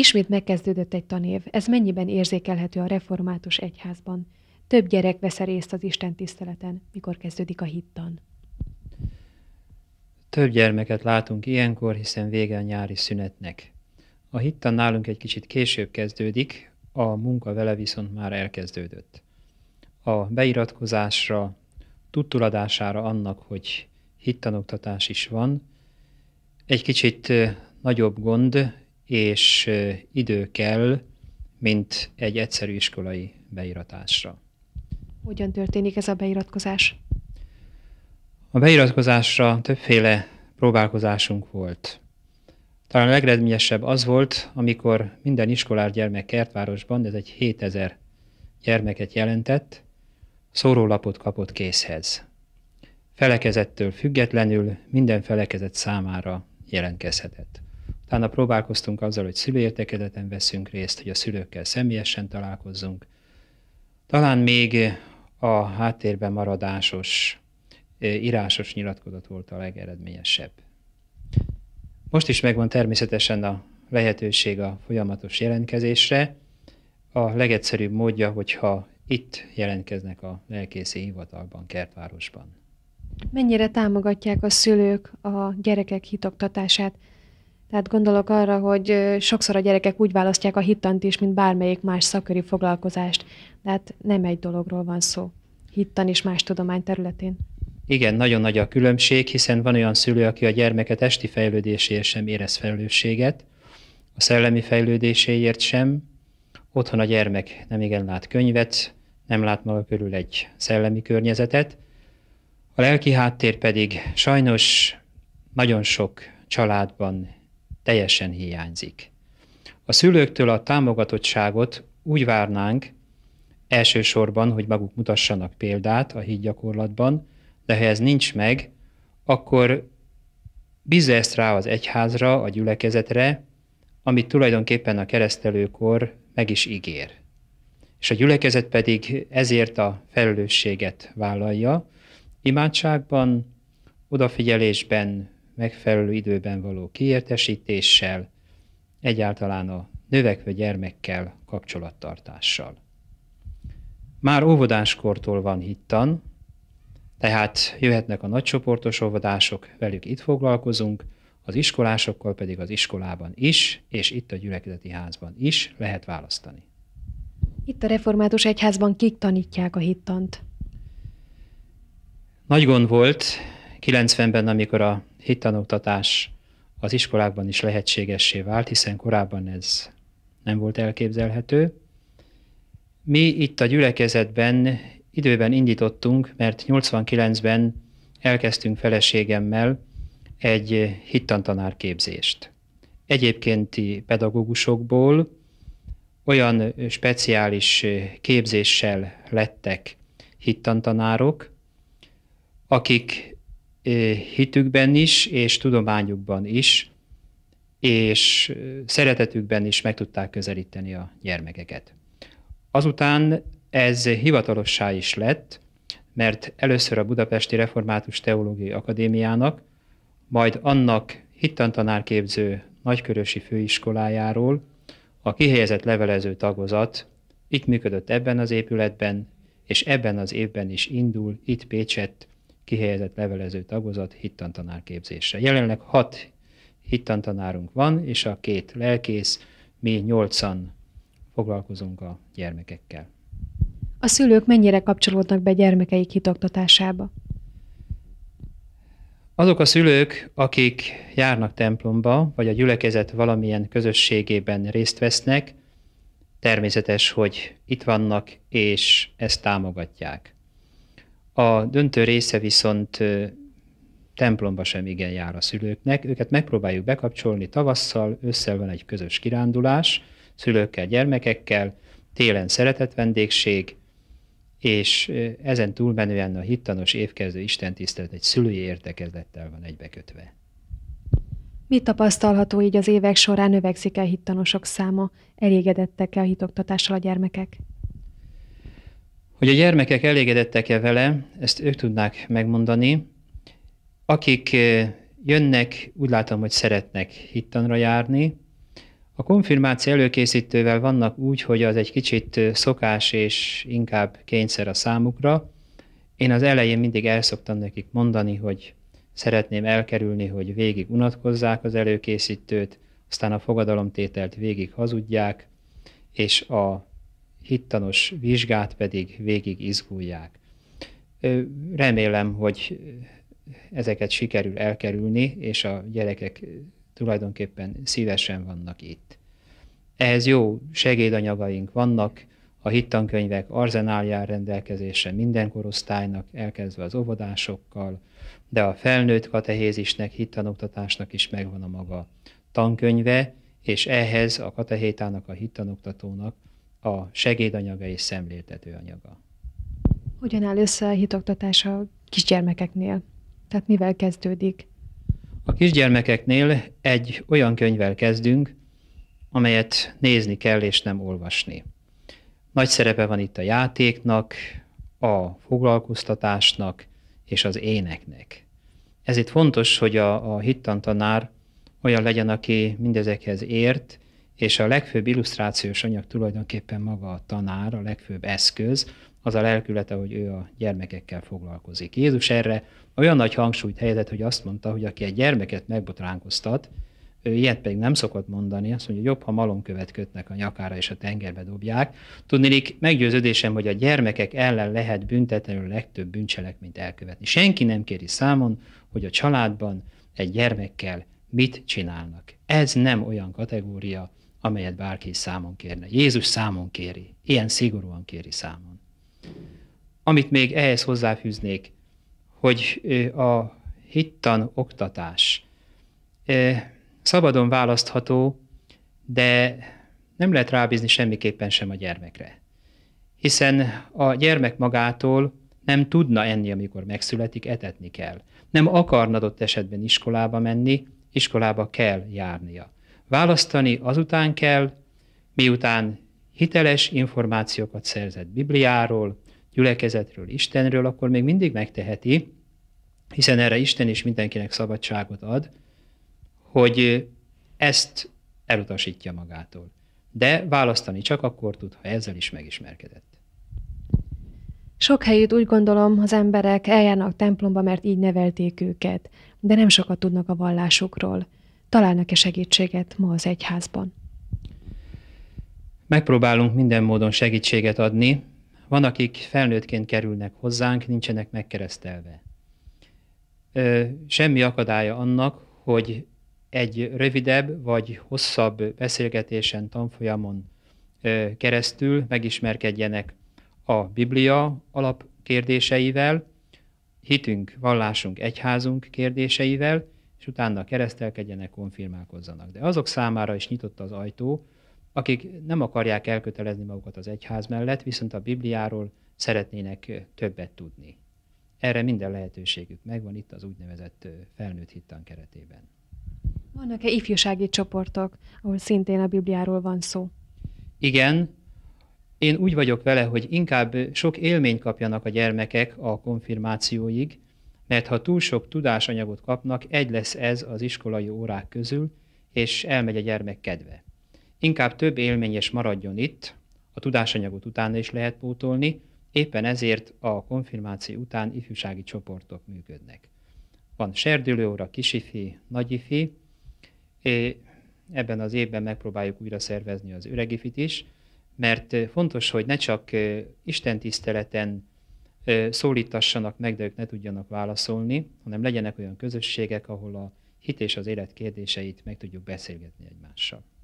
Ismét megkezdődött egy tanév, ez mennyiben érzékelhető a református egyházban. Több gyerek vesz részt az Isten tiszteleten, mikor kezdődik a hittan. Több gyermeket látunk ilyenkor, hiszen vége a nyári szünetnek. A hittan nálunk egy kicsit később kezdődik, a munka vele viszont már elkezdődött. A beiratkozásra, tudtuladására annak, hogy hittanoktatás is van, egy kicsit nagyobb gond, és idő kell, mint egy egyszerű iskolai beiratásra. Hogyan történik ez a beiratkozás? A beiratkozásra többféle próbálkozásunk volt. Talán a legredményesebb az volt, amikor minden iskolár gyermek kertvárosban, ez egy 7000 gyermeket jelentett, szórólapot kapott készhez. Felekezettől függetlenül minden felekezet számára jelentkezhetett. Utána próbálkoztunk azzal, hogy szülőértekedeten veszünk részt, hogy a szülőkkel személyesen találkozzunk. Talán még a háttérben maradásos, eh, írásos nyilatkozat volt a legeredményesebb. Most is megvan természetesen a lehetőség a folyamatos jelentkezésre. A legegyszerűbb módja, hogyha itt jelentkeznek a lelkészi hivatalban, kertvárosban. Mennyire támogatják a szülők a gyerekek hitoktatását? Tehát gondolok arra, hogy sokszor a gyerekek úgy választják a hittant is, mint bármelyik más szakköri foglalkozást. Tehát nem egy dologról van szó. Hittan is más tudomány területén. Igen, nagyon nagy a különbség, hiszen van olyan szülő, aki a gyermeket esti fejlődéséért sem érez felelősséget, a szellemi fejlődéséért sem. Otthon a gyermek nem igen lát könyvet, nem lát maga körül egy szellemi környezetet. A lelki háttér pedig sajnos nagyon sok családban teljesen hiányzik. A szülőktől a támogatottságot úgy várnánk, elsősorban, hogy maguk mutassanak példát a gyakorlatban, de ha ez nincs meg, akkor bízza ezt rá az egyházra, a gyülekezetre, amit tulajdonképpen a keresztelőkor meg is ígér. És a gyülekezet pedig ezért a felelősséget vállalja, imádságban, odafigyelésben, megfelelő időben való kiértesítéssel, egyáltalán a növekvő gyermekkel kapcsolattartással. Már óvodáskortól van hittan, tehát jöhetnek a nagycsoportos óvodások, velük itt foglalkozunk, az iskolásokkal pedig az iskolában is, és itt a gyülekezeti házban is lehet választani. Itt a református egyházban kik tanítják a hittant? Nagy gond volt 90-ben, amikor a hittanoktatás az iskolákban is lehetségessé vált, hiszen korábban ez nem volt elképzelhető. Mi itt a gyülekezetben időben indítottunk, mert 89-ben elkezdtünk feleségemmel egy hittantanárképzést. Egyébkénti pedagógusokból olyan speciális képzéssel lettek hittantanárok, akik hitükben is, és tudományukban is, és szeretetükben is meg tudták közelíteni a gyermekeket. Azután ez hivatalossá is lett, mert először a Budapesti Református Teológiai Akadémiának, majd annak hittantanárképző nagykörösi főiskolájáról a kihelyezett levelező tagozat itt működött ebben az épületben, és ebben az évben is indul itt Pécsett kihelyezett levelező tagozat képzésre. Jelenleg hat hittantanárunk van, és a két lelkész, mi nyolcan foglalkozunk a gyermekekkel. A szülők mennyire kapcsolódnak be gyermekeik hitoktatásába? Azok a szülők, akik járnak templomba, vagy a gyülekezet valamilyen közösségében részt vesznek, természetes, hogy itt vannak, és ezt támogatják. A döntő része viszont templomba sem igen jár a szülőknek. Őket megpróbáljuk bekapcsolni tavasszal, ősszel van egy közös kirándulás, szülőkkel, gyermekekkel, télen szeretett vendégség, és ezen túlmenően a hittanos évkezdő istentisztelet egy szülői értekezlettel van egybekötve. Mit tapasztalható így az évek során növekszik el hittanosok száma? Elégedettek-e a hitoktatással a gyermekek? Hogy a gyermekek elégedettek-e vele, ezt ők tudnák megmondani. Akik eh, jönnek, úgy látom, hogy szeretnek hittanra járni. A konfirmáció előkészítővel vannak úgy, hogy az egy kicsit eh, szokás és inkább kényszer a számukra. Én az elején mindig el szoktam nekik mondani, hogy szeretném elkerülni, hogy végig unatkozzák az előkészítőt, aztán a fogadalomtételt végig hazudják, és a hittanos vizsgát pedig végig izgulják. Remélem, hogy ezeket sikerül elkerülni, és a gyerekek tulajdonképpen szívesen vannak itt. Ehhez jó segédanyagaink vannak, a hittankönyvek arzenálján rendelkezése minden korosztálynak, elkezdve az óvodásokkal, de a felnőtt katehézisnek, hittanoktatásnak is megvan a maga tankönyve, és ehhez a katehétának, a hittanoktatónak a segédanyaga és szemléltető anyaga. Hogyan áll össze a hitoktatás a kisgyermekeknél? Tehát mivel kezdődik? A kisgyermekeknél egy olyan könyvvel kezdünk, amelyet nézni kell és nem olvasni. Nagy szerepe van itt a játéknak, a foglalkoztatásnak és az éneknek. Ezért fontos, hogy a, a hittantanár olyan legyen, aki mindezekhez ért, és a legfőbb illusztrációs anyag tulajdonképpen maga a tanár, a legfőbb eszköz, az a lelkülete, hogy ő a gyermekekkel foglalkozik. Jézus erre olyan nagy hangsúlyt helyezett, hogy azt mondta, hogy aki egy gyermeket megbotránkoztat, ő ilyet pedig nem szokott mondani, azt mondja, hogy jobb, ha malomkövet kötnek a nyakára és a tengerbe dobják. Tudnélik, meggyőződésem, hogy a gyermekek ellen lehet büntetlenül legtöbb bűncselekményt elkövetni. Senki nem kéri számon, hogy a családban egy gyermekkel mit csinálnak. Ez nem olyan kategória, amelyet bárki számon kérne. Jézus számon kéri, ilyen szigorúan kéri számon. Amit még ehhez hozzáfűznék, hogy a hittan oktatás szabadon választható, de nem lehet rábízni semmiképpen sem a gyermekre. Hiszen a gyermek magától nem tudna enni, amikor megszületik, etetni kell. Nem akarna adott esetben iskolába menni, iskolába kell járnia. Választani azután kell, miután hiteles információkat szerzett Bibliáról, gyülekezetről, Istenről, akkor még mindig megteheti, hiszen erre Isten is mindenkinek szabadságot ad, hogy ezt elutasítja magától. De választani csak akkor tud, ha ezzel is megismerkedett. Sok helyütt úgy gondolom, az emberek eljárnak templomba, mert így nevelték őket, de nem sokat tudnak a vallásukról találnak-e segítséget ma az egyházban? Megpróbálunk minden módon segítséget adni. Van, akik felnőttként kerülnek hozzánk, nincsenek megkeresztelve. Semmi akadálya annak, hogy egy rövidebb vagy hosszabb beszélgetésen, tanfolyamon keresztül megismerkedjenek a Biblia alapkérdéseivel, hitünk, vallásunk, egyházunk kérdéseivel, és utána keresztelkedjenek, konfirmálkozzanak. De azok számára is nyitott az ajtó, akik nem akarják elkötelezni magukat az egyház mellett, viszont a Bibliáról szeretnének többet tudni. Erre minden lehetőségük megvan itt az úgynevezett felnőtt hittan keretében. Vannak-e ifjúsági csoportok, ahol szintén a Bibliáról van szó? Igen, én úgy vagyok vele, hogy inkább sok élményt kapjanak a gyermekek a konfirmációig, mert ha túl sok tudásanyagot kapnak, egy lesz ez az iskolai órák közül, és elmegy a gyermek kedve. Inkább több élményes maradjon itt, a tudásanyagot utána is lehet pótolni, éppen ezért a konfirmáció után ifjúsági csoportok működnek. Van serdülőóra, kisifi, nagyifi, ebben az évben megpróbáljuk újra szervezni az öregifit is, mert fontos, hogy ne csak istentiszteleten szólítassanak meg, de ők ne tudjanak válaszolni, hanem legyenek olyan közösségek, ahol a hit és az élet kérdéseit meg tudjuk beszélgetni egymással.